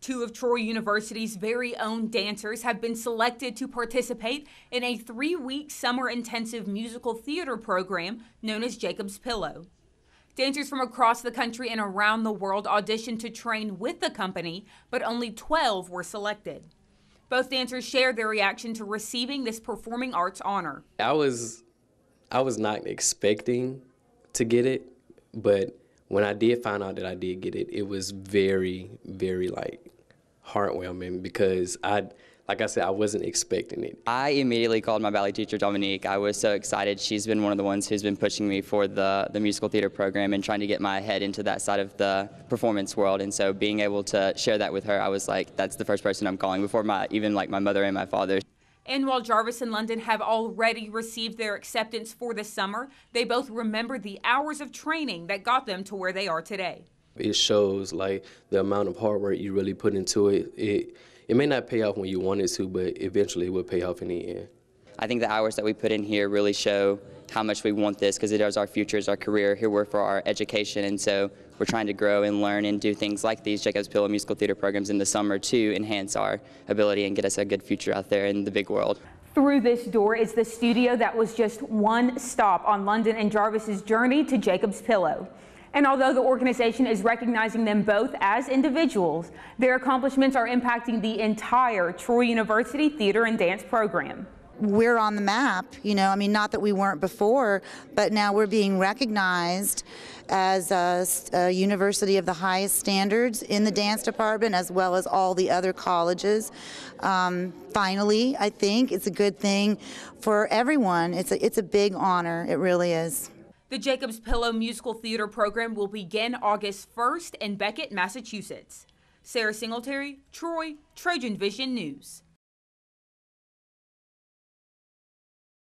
Two of Troy University's very own dancers have been selected to participate in a three week summer intensive musical theater program known as Jacob's Pillow. Dancers from across the country and around the world auditioned to train with the company, but only 12 were selected. Both dancers shared their reaction to receiving this performing arts honor. I was I was not expecting to get it, but when I did find out that I did get it, it was very, very like heartwarming because I, like I said, I wasn't expecting it. I immediately called my ballet teacher, Dominique. I was so excited. She's been one of the ones who's been pushing me for the, the musical theater program and trying to get my head into that side of the performance world. And so being able to share that with her, I was like, that's the first person I'm calling before my, even like my mother and my father and while Jarvis and London have already received their acceptance for the summer, they both remember the hours of training that got them to where they are today. It shows like the amount of hard work you really put into it. It it may not pay off when you want it to, but eventually it will pay off in the end. I think the hours that we put in here really show how much we want this because it is our future, it's our career. Here we're for our education, and so we're trying to grow and learn and do things like these Jacobs Pillow musical theater programs in the summer to enhance our ability and get us a good future out there in the big world. Through this door is the studio that was just one stop on London and Jarvis's journey to Jacob's Pillow. And although the organization is recognizing them both as individuals, their accomplishments are impacting the entire Troy University Theater and Dance program we're on the map, you know, I mean, not that we weren't before, but now we're being recognized as a, a, university of the highest standards in the dance department as well as all the other colleges. Um, finally, I think it's a good thing for everyone. It's a, it's a big honor, it really is. The Jacobs Pillow Musical Theater program will begin August 1st in Beckett, Massachusetts. Sarah Singletary, Troy, Trojan Vision News.